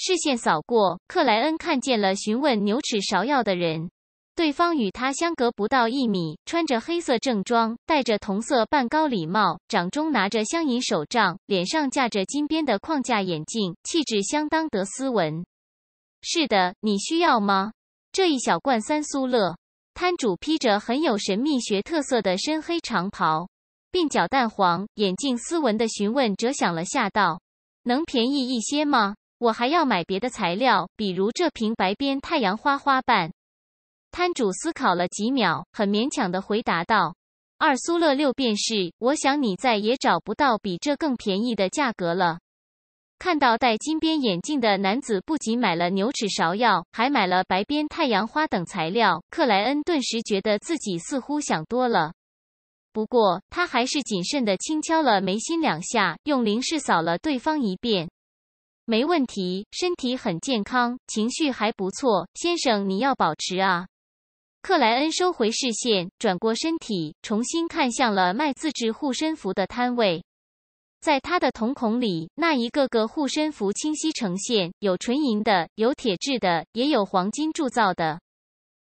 视线扫过，克莱恩看见了询问牛齿芍药的人。对方与他相隔不到一米，穿着黑色正装，戴着同色半高礼帽，掌中拿着镶银手杖，脸上架着金边的框架眼镜，气质相当得斯文。是的，你需要吗？这一小罐三苏乐。摊主披着很有神秘学特色的深黑长袍，鬓角淡黄，眼镜斯文的询问者想了下道：“能便宜一些吗？”我还要买别的材料，比如这瓶白边太阳花花瓣。摊主思考了几秒，很勉强的回答道：“二苏勒六便是，我想你再也找不到比这更便宜的价格了。”看到戴金边眼镜的男子不仅买了牛齿芍药，还买了白边太阳花等材料，克莱恩顿时觉得自己似乎想多了。不过他还是谨慎的轻敲了眉心两下，用灵视扫了对方一遍。没问题，身体很健康，情绪还不错。先生，你要保持啊！克莱恩收回视线，转过身体，重新看向了卖自制护身符的摊位。在他的瞳孔里，那一个个护身符清晰呈现，有纯银的，有铁质的，也有黄金铸造的。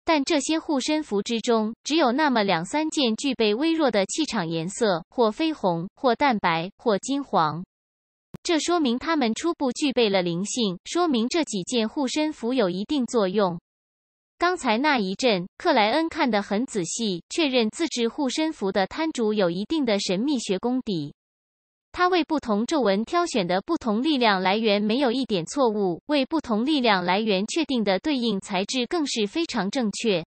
但这些护身符之中，只有那么两三件具备微弱的气场，颜色或绯红，或淡白，或金黄。这说明他们初步具备了灵性，说明这几件护身符有一定作用。刚才那一阵，克莱恩看得很仔细，确认自制护身符的摊主有一定的神秘学功底。他为不同皱纹挑选的不同力量来源没有一点错误，为不同力量来源确定的对应材质更是非常正确。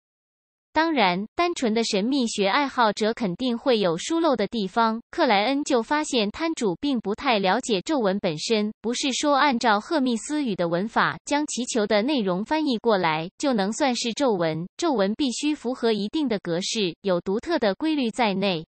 当然，单纯的神秘学爱好者肯定会有疏漏的地方。克莱恩就发现，摊主并不太了解咒文本身。不是说按照赫密斯语的文法，将祈求的内容翻译过来就能算是咒文。咒文必须符合一定的格式，有独特的规律在内。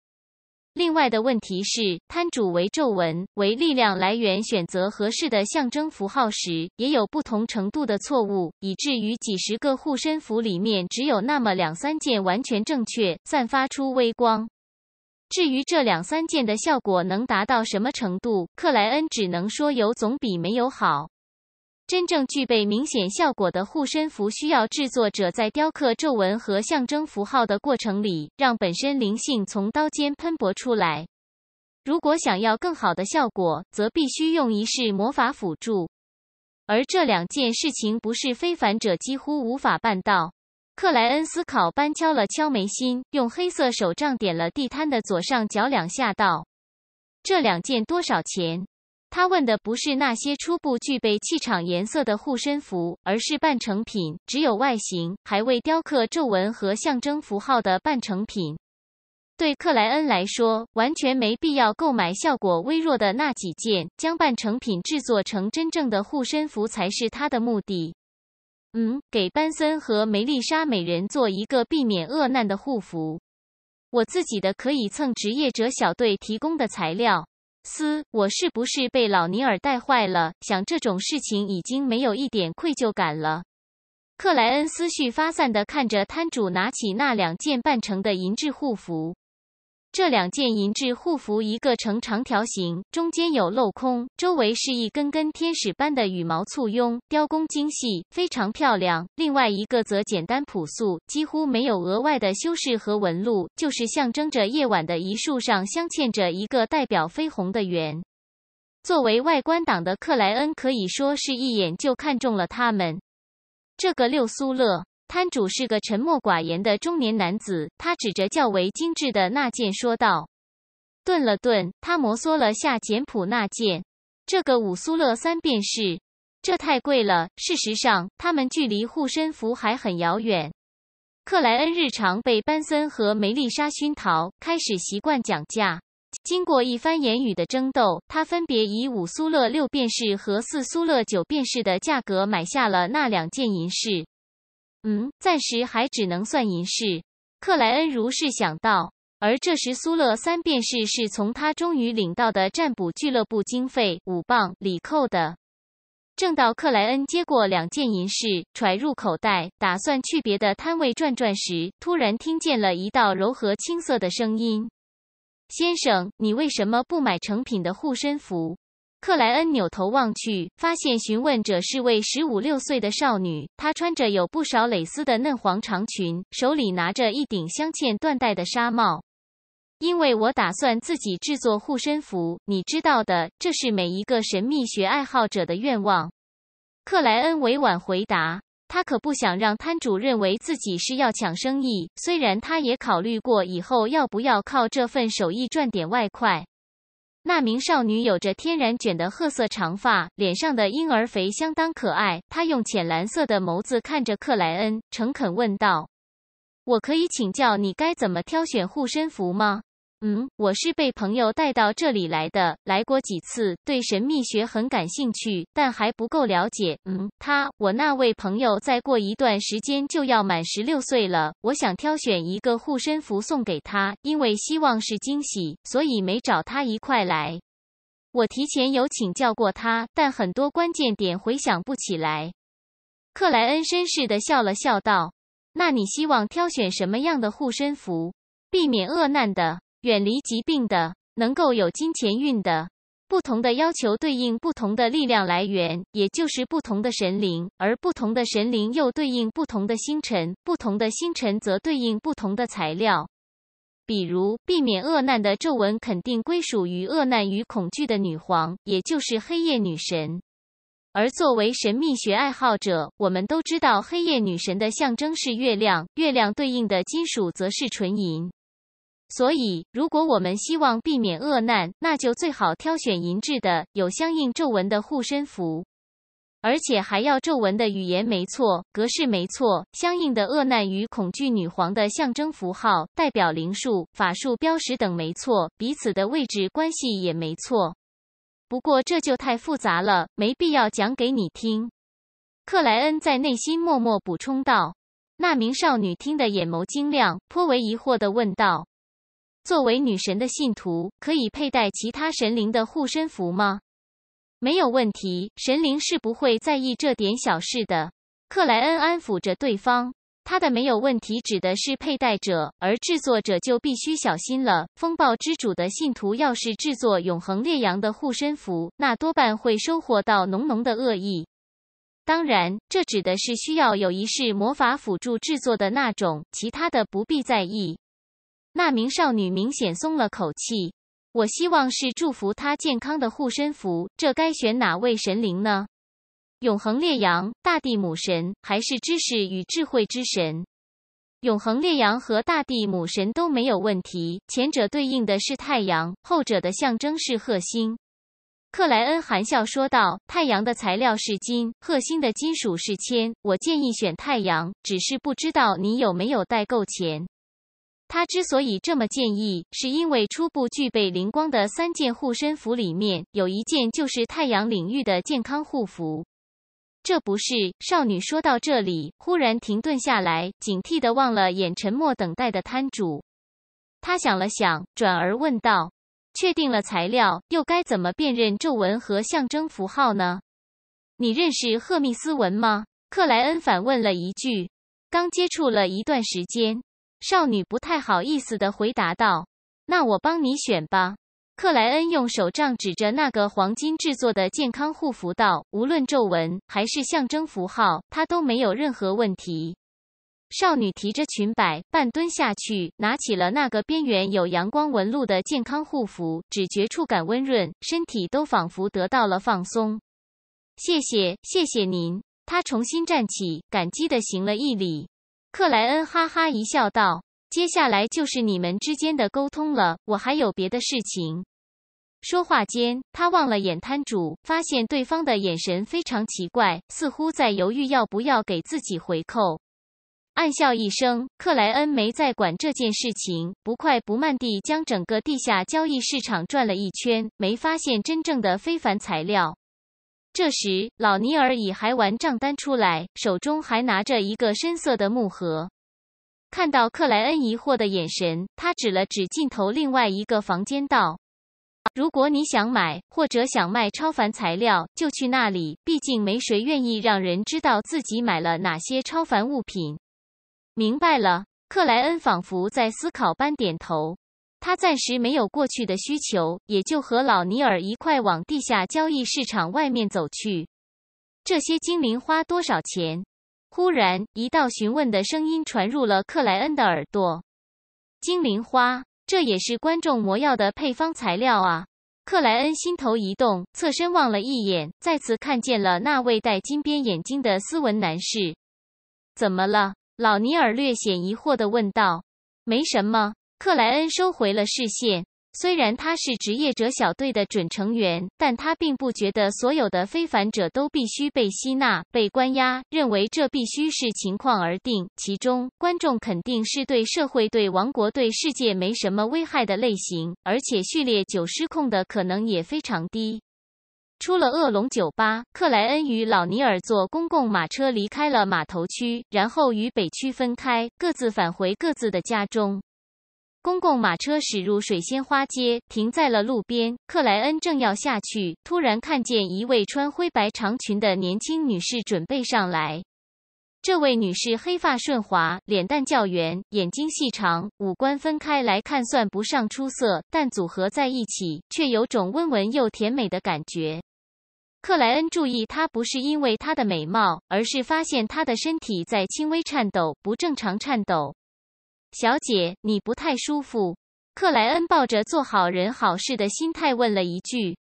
另外的问题是，摊主为皱纹为力量来源选择合适的象征符号时，也有不同程度的错误，以至于几十个护身符里面只有那么两三件完全正确，散发出微光。至于这两三件的效果能达到什么程度，克莱恩只能说有总比没有好。真正具备明显效果的护身符，需要制作者在雕刻皱纹和象征符号的过程里，让本身灵性从刀尖喷薄出来。如果想要更好的效果，则必须用仪式魔法辅助。而这两件事情，不是非凡者几乎无法办到。克莱恩思考，班敲了敲眉心，用黑色手杖点了地摊的左上角两下，道：“这两件多少钱？”他问的不是那些初步具备气场颜色的护身符，而是半成品，只有外形，还未雕刻皱纹和象征符号的半成品。对克莱恩来说，完全没必要购买效果微弱的那几件，将半成品制作成真正的护身符才是他的目的。嗯，给班森和梅丽莎每人做一个避免厄难的护符，我自己的可以蹭职业者小队提供的材料。斯，我是不是被老尼尔带坏了？想这种事情已经没有一点愧疚感了。克莱恩思绪发散地看着摊主，拿起那两件半成的银质护符。这两件银质护符，一个呈长条形，中间有镂空，周围是一根根天使般的羽毛簇拥，雕工精细，非常漂亮。另外一个则简单朴素，几乎没有额外的修饰和纹路，就是象征着夜晚的一束上镶嵌着一个代表绯红的圆。作为外观党的克莱恩可以说是一眼就看中了它们。这个六苏勒。摊主是个沉默寡言的中年男子，他指着较为精致的那件说道。顿了顿，他摩挲了下简朴那件，这个五苏勒三便士，这太贵了。事实上，他们距离护身符还很遥远。克莱恩日常被班森和梅丽莎熏陶，开始习惯讲价。经过一番言语的争斗，他分别以五苏勒六便士和四苏勒九便士的价格买下了那两件银饰。嗯，暂时还只能算银饰。克莱恩如是想到。而这时，苏勒三便士是从他终于领到的占卜俱乐部经费五磅里扣的。正到克莱恩接过两件银饰揣入口袋，打算去别的摊位转转时，突然听见了一道柔和青涩的声音：“先生，你为什么不买成品的护身符？”克莱恩扭头望去，发现询问者是位十五六岁的少女。她穿着有不少蕾丝的嫩黄长裙，手里拿着一顶镶嵌缎带的纱帽。因为我打算自己制作护身符，你知道的，这是每一个神秘学爱好者的愿望。克莱恩委婉回答，他可不想让摊主认为自己是要抢生意。虽然他也考虑过以后要不要靠这份手艺赚点外快。那名少女有着天然卷的褐色长发，脸上的婴儿肥相当可爱。她用浅蓝色的眸子看着克莱恩，诚恳问道：“我可以请教你该怎么挑选护身符吗？”嗯，我是被朋友带到这里来的，来过几次，对神秘学很感兴趣，但还不够了解。嗯，他，我那位朋友再过一段时间就要满十六岁了，我想挑选一个护身符送给他，因为希望是惊喜，所以没找他一块来。我提前有请教过他，但很多关键点回想不起来。克莱恩绅士的笑了笑道：“那你希望挑选什么样的护身符？避免厄难的？”远离疾病的，能够有金钱运的，不同的要求对应不同的力量来源，也就是不同的神灵，而不同的神灵又对应不同的星辰，不同的星辰则对应不同的材料。比如，避免厄难的皱纹肯定归属于厄难与恐惧的女皇，也就是黑夜女神。而作为神秘学爱好者，我们都知道黑夜女神的象征是月亮，月亮对应的金属则是纯银。所以，如果我们希望避免厄难，那就最好挑选银质的、有相应皱纹的护身符，而且还要皱纹的语言没错，格式没错，相应的厄难与恐惧女皇的象征符号、代表灵术法术标识等没错，彼此的位置关系也没错。不过这就太复杂了，没必要讲给你听。”克莱恩在内心默默补充道。那名少女听得眼眸晶亮，颇为疑惑地问道。作为女神的信徒，可以佩戴其他神灵的护身符吗？没有问题，神灵是不会在意这点小事的。克莱恩安抚着对方，他的没有问题指的是佩戴者，而制作者就必须小心了。风暴之主的信徒要是制作永恒烈阳的护身符，那多半会收获到浓浓的恶意。当然，这指的是需要有仪式魔法辅助制作的那种，其他的不必在意。那名少女明显松了口气。我希望是祝福她健康的护身符。这该选哪位神灵呢？永恒烈阳、大地母神，还是知识与智慧之神？永恒烈阳和大地母神都没有问题。前者对应的是太阳，后者的象征是彗星。克莱恩含笑说道：“太阳的材料是金，彗星的金属是铅。我建议选太阳，只是不知道你有没有带够钱。”他之所以这么建议，是因为初步具备灵光的三件护身符里面有一件就是太阳领域的健康护符。这不是少女说到这里，忽然停顿下来，警惕的望了眼沉默等待的摊主。他想了想，转而问道：“确定了材料，又该怎么辨认皱纹和象征符号呢？”“你认识赫密斯文吗？”克莱恩反问了一句。“刚接触了一段时间。”少女不太好意思地回答道：“那我帮你选吧。”克莱恩用手杖指着那个黄金制作的健康护符道：“无论皱纹还是象征符号，它都没有任何问题。”少女提着裙摆半蹲下去，拿起了那个边缘有阳光纹路的健康护符，只觉触感温润，身体都仿佛得到了放松。“谢谢，谢谢您。”她重新站起，感激的行了一礼。克莱恩哈哈一笑，道：“接下来就是你们之间的沟通了。我还有别的事情。”说话间，他望了眼摊主，发现对方的眼神非常奇怪，似乎在犹豫要不要给自己回扣。暗笑一声，克莱恩没再管这件事情，不快不慢地将整个地下交易市场转了一圈，没发现真正的非凡材料。这时，老尼尔已还完账单出来，手中还拿着一个深色的木盒。看到克莱恩疑惑的眼神，他指了指尽头另外一个房间，道：“如果你想买或者想卖超凡材料，就去那里。毕竟没谁愿意让人知道自己买了哪些超凡物品。”明白了，克莱恩仿佛在思考般点头。他暂时没有过去的需求，也就和老尼尔一块往地下交易市场外面走去。这些精灵花多少钱？忽然，一道询问的声音传入了克莱恩的耳朵。精灵花，这也是观众魔药的配方材料啊！克莱恩心头一动，侧身望了一眼，再次看见了那位戴金边眼镜的斯文男士。怎么了？老尼尔略显疑惑地问道。没什么。克莱恩收回了视线。虽然他是职业者小队的准成员，但他并不觉得所有的非凡者都必须被吸纳、被关押，认为这必须视情况而定。其中，观众肯定是对社会、对王国、对世界没什么危害的类型，而且序列九失控的可能也非常低。出了恶龙酒吧，克莱恩与老尼尔坐公共马车离开了码头区，然后与北区分开，各自返回各自的家中。公共马车驶入水仙花街，停在了路边。克莱恩正要下去，突然看见一位穿灰白长裙的年轻女士准备上来。这位女士黑发顺滑，脸蛋较圆，眼睛细长，五官分开来看算不上出色，但组合在一起却有种温文又甜美的感觉。克莱恩注意她不是因为她的美貌，而是发现她的身体在轻微颤抖，不正常颤抖。小姐，你不太舒服。克莱恩抱着做好人好事的心态问了一句。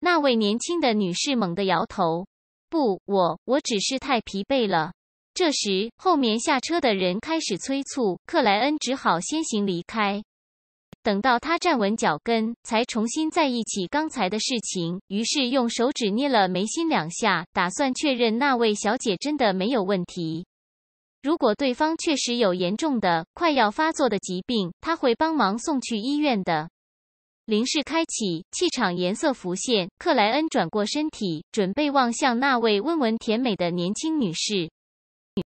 那位年轻的女士猛地摇头：“不，我我只是太疲惫了。”这时，后面下车的人开始催促，克莱恩只好先行离开。等到他站稳脚跟，才重新在意起刚才的事情，于是用手指捏了眉心两下，打算确认那位小姐真的没有问题。如果对方确实有严重的、快要发作的疾病，他会帮忙送去医院的。灵视开启，气场颜色浮现。克莱恩转过身体，准备望向那位温文甜美的年轻女士。